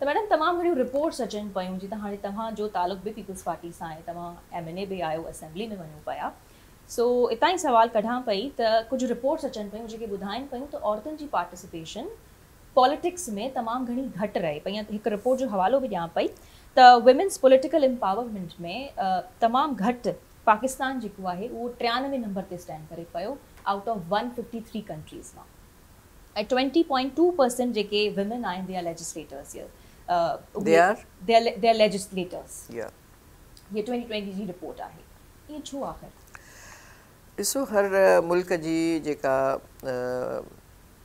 त मैडम तमामु घणियूं रिपोर्ट्स अचनि पियूं जीअं त हाणे तव्हांजो तालुक़ बि पीपल्स पार्टी सां आहे तव्हां एम एन ए बि आयो असेंबली में वञो पिया सो so, इतां ई सुवालु कढां पई त कुझु रिपोर्ट्स अचनि पियूं जेके ॿुधाइनि पियूं त औरतुनि जी पार्टिसिपेशन पॉलिटिक्स में तमामु घणी घटि रहे पई हिकु रिपोर्ट जो हवालो बि ॾियां पई त वुमेन्स पॉलिटिकल एम्पावरमेंट में तमामु घटि पाकिस्तान जेको आहे उहो टियानवे नंबर ते स्टैंड करे पियो out of one fifty three countries मां ऐं ट्वेंटी पॉइंट टू परसेंट जेके वुमेन आहिनि they are legislators Uh, they are they are, they जी रिपोर्ट आहे ईअं छो आख़िर ॾिसो हर मुल्क जी जेका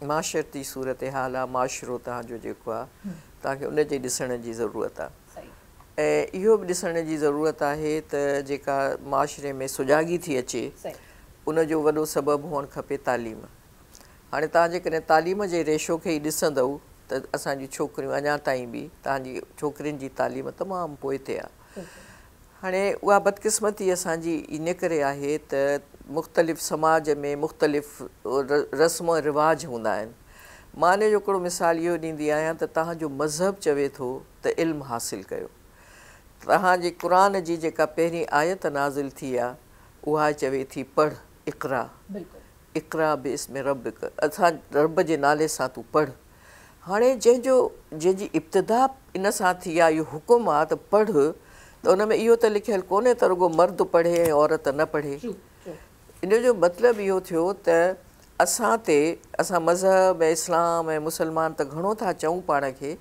माशरती सूरत हाल आहे माशरो तव्हांजो जेको आहे हम्म. तव्हांखे उन जे ॾिसण जी ज़रूरत आहे ऐं इहो बि ॾिसण जी ज़रूरत आहे त जेका माशरे में सुजाॻी थी अचे उनजो वॾो सबबु हुअणु खपे तालीम हाणे तव्हां जेकॾहिं तालीम जे रेशो खे ई ॾिसंदव त असांजी छोकिरियूं अञा ताईं बि तव्हांजी छोकिरियुनि जी तालीम तमामु पोइ ते आहे हाणे उहा बदकिस्मती असांजी इन करे आहे त मुख़्तलिफ़ समाज में मुख़्तलिफ़ रस्म रिवाज़ हूंदा आहिनि मां हिन जो हिकिड़ो मिसाल इहो ॾींदी आहियां त तव्हांजो मज़हब चवे थो त इल्मु हासिलु कयो तव्हांजे क़ुर जी जेका पहिरीं आयत नाज़िल थी आहे उहा चवे थी पढ़ इक़रा इक़रा बि इस में रब असां रॿ जे नाले सां तूं पढ़ हाणे जंहिंजो जंहिंजी इब्तिदा इन सां थी आहे इहो हुकुम आहे त पढ़ त उन में इहो त लिखियलु कोन्हे त रुगो मर्द पढ़े ऐं औरत न पढ़े इन जो मतिलबु इहो थियो त असां ते असां मज़हब ऐं इस्लाम ऐं मुस्लमान त घणो था चऊं पाण खे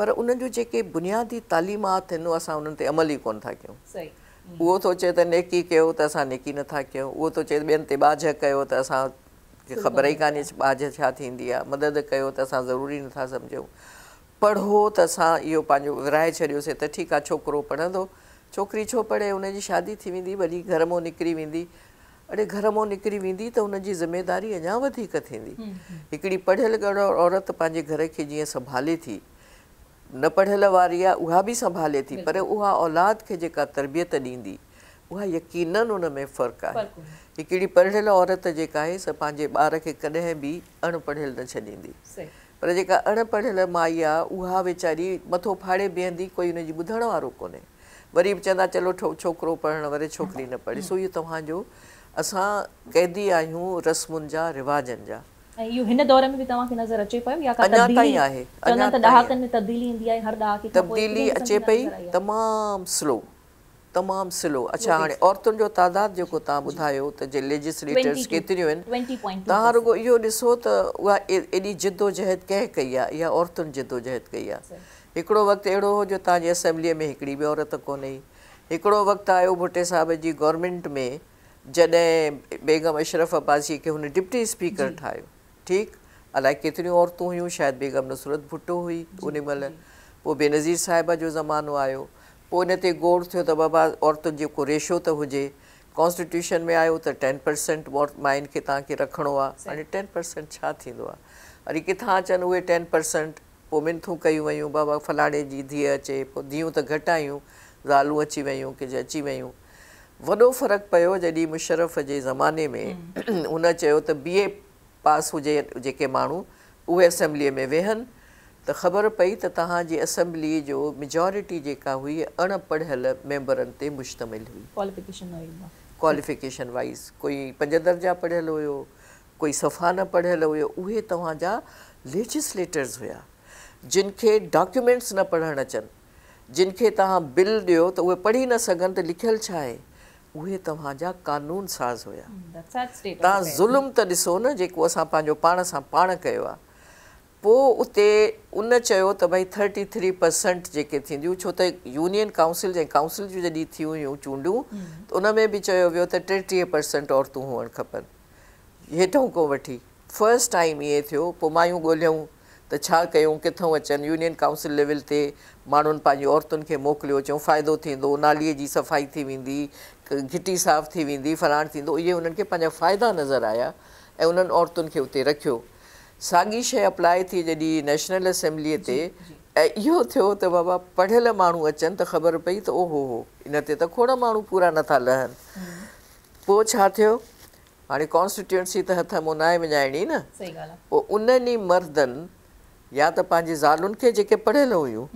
पर उन जो जेके बुनियादी तालीमात आहिनि उहे असां उन्हनि ते अमल ई कोन था कयूं उहो थो चए त नेकी कयो त असां नेकी नथा कयूं उहो थो चए ॿियनि ते बाझ कयो त असां की ख़बर ई कान्हे ॿाज छा थींदी आहे मदद कयो त असां ज़रूरी नथा सम्झूं पढ़ो त असां इहो पंहिंजो विरहाए छॾियोसीं त ठीकु आहे छोकिरो पढ़ंदो छोकिरी छो पढ़े हुनजी शादी थी वेंदी वरी घर मां निकिरी वेंदी अरे घर मो निकिरी वेंदी त हुन जी ज़िमेदारी अञा वधीक थींदी हिकिड़ी पढ़ियल औरत पंहिंजे घर खे जीअं संभाले थी न पढ़ियल वारी आहे उहा बि संभाले थी पर उहा औलाद खे जेका तरबियत ॾींदी उहा यकीन उन में फ़र्क़ु आहे हिकिड़ी पढ़ियल औरत जेका आहे पंहिंजे ॿार खे कॾहिं बि अणपढ़ियल न छॾींदी पर जेका अणपढ़ियल माई आहे उहा वेचारी मथो फाड़े बीहंदी कोई हुन जी ॿुधण वारो कोन्हे वरी बि चवंदा चलो छोकिरो पढ़णु वरी छोकिरी न पढ़े सो इहो तव्हांजो असां क़ैदी आहियूं रस्मुनि जा रिवाजनि जा तब्दीली अचे पई तमामु स्लो तमामु स्लो अच्छा हाणे औरतुनि जो तइदादु जेको तव्हां ॿुधायो त जे लेजिसलेटर्स केतिरियूं आहिनि तव्हां रुगो इहो ॾिसो त उहा एॾी जिदोजहद कंहिं कई आहे इहा औरतुनि जिदोजहद कई आहे हिकिड़ो वक़्तु अहिड़ो हो जो तव्हांजे असैम्बलीअ में हिकिड़ी बि औरत कोन्हे हिकिड़ो वक़्तु आयो भुटे साहिब जी गोरमेंट में जॾहिं बेगम अशरफ अब्बासी खे हुन डिप्टी स्पीकर ठाहियो ठीकु अलाए केतिरियूं औरतूं हुयूं शायदि बेगम नसरत भुट्टो हुई ओॾी महिल पोइ बेनज़ीर साहिब जो ज़मानो आयो पोइ हिन ते गौर थियो त बाबा औरतुनि जो को रेशो त हुजे कॉन्स्टिट्यूशन में आयो त टेन पर्सेंट माइनि खे तव्हांखे रखिणो आहे हाणे टेन परसेंट छा थींदो आहे वरी किथां अचनि उहे टेन परसेंट पोइ मिंथूं कयूं वयूं बाबा फलाणे जी धीअ अचे पोइ धीअूं त घटि आयूं ज़ालूं अची वियूं किझ अची वियूं वॾो फ़र्क़ु पियो जॾहिं मुशरफ़ जे ज़माने में हुन चयो त बी ए पास हुजे जेके माण्हू उहे असेंबलीअ में वेहनि तो ख़बर पई त तव्हांजी असेंबली जो मेजॉरिटी जेका हुई अणपढ़ियल मेंबरनि ते मुश्तमिल हुई क्वालिफिकेशन वाइज़ कोई पंज दर्जा पढ़ियल हुयो कोई सफ़ा न पढ़ियल हुयो उहे तव्हांजा लेजिस्लेटर्स डॉक्यूमेंट्स न पढ़णु अचनि जिन खे बिल ॾियो त उहे पढ़ी न सघनि त लिखियलु छा आहे उहे तव्हांजा कानून साज़ हुया hmm, तव्हां ज़ुल्म त ॾिसो न जेको असां पंहिंजो पाण सां पाण कयो आहे पोइ उते उन चयो त भई थर्टी थ्री परसेंट जेके थींदियूं छो त यूनियन काउंसिल जे काउंसिल जूं जॾहिं थी हुयूं चूंडियूं त उन में बि चयो वियो त टेटीह परसेंट औरतूं हुअणु खपनि हेठां खां वठी फस्ट टाइम इएं थियो पोइ मायूं ॻोल्हियूं त छा कयूं किथां अचनि यूनियन काउंसिल लेवल ते माण्हुनि पंहिंजी औरतुनि खे मोकिलियो चऊं फ़ाइदो थींदो नालीअ जी सफ़ाई थी वेंदी घिटी साफ़ु थी वेंदी फलाण थींदो इहे उन्हनि खे पंहिंजा फ़ाइदा नज़र आया ऐं उन्हनि औरतुनि खे उते रखियो साॻी शइ अप्लाई थी जॾहिं नेशनल असैम्बलीअ ते ऐं इहो थियो त बाबा पढ़ियल माण्हू अचनि त ख़बर पई त ओहो हो इन ते त माण्हू पूरा नथा लहनि पोइ छा थियो हाणे त हथ मुनाए विञाइणी न पोइ उन्हनि ई मर्दनि या त पंहिंजी ज़ालुनि खे जेके पढ़ियल हुयूं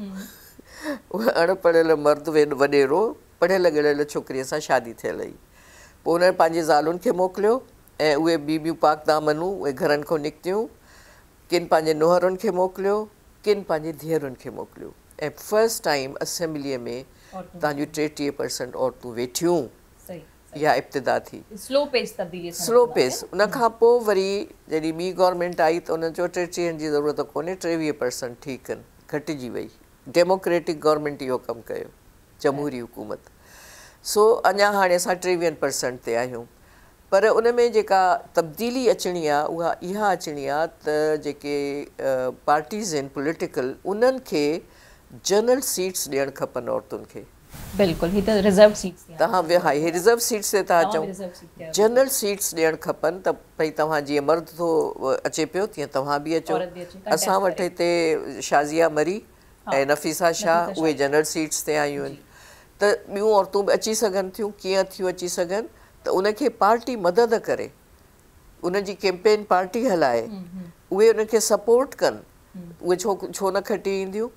उहे अणपढ़ियल मर्द वॾेरो पढ़ियल गिढ़ियल छोकिरीअ सां शादी थियल हुई पोइ उन पंहिंजी ज़ालुनि खे मोकिलियो ऐं उहे ॿियूं पाक उहे घरनि किन पंहिंजे नुहरुनि खे मोकिलियो किन पंहिंजी धीअरुनि खे मोकिलियो ऐं फस्ट टाइम असेंबलीअ में तव्हांजी टेटीह परसेंट औरतूं वेठियूं इहा इब्तिदा थी स्लो पेस तब्दीली स्लो पेस उन खां पोइ वरी जॾहिं ॿी गवर्नमेंट आई त उन्हनि चयो टेटीहनि जी ज़रूरत कोन्हे टेवीह परसेंट ठीकु आहिनि घटिजी वई डेमोक्रेटिक गवर्नमेंट इहो कमु कयो जमहूरी हुकूमत सो अञा हाणे असां टेवीहनि परसेंट ते आहियूं पर उन में जो तब्दीली अचणी आहे उहा अचणी आके पार्टीज़ इन पोलिटिकल उन जनरल सीट्स ॾियणु खपन औरतुनि खे बिल्कुलु ही तो रिज़र्व सीट्स तहां वे हाई हे रिज़र्व सीट्स से ता अचूं जनरल सीट्स देण खपन त भई तहां जी मर्द तो अचे पियो तीअं तहां भी अचो असा वठे ते शाज़िया मरी ए नफ़ीसा शाह उहे जनरल सीट्स ते आयूं त ॿियूं औरतूं बि अची सगन थियो कीअं थियो अची सगन त उनखे पार्टी मदद करे उन जी पार्टी हलाए उहे उनखे सपोर्ट कनि उहे छो छो न खटी ईंदियूं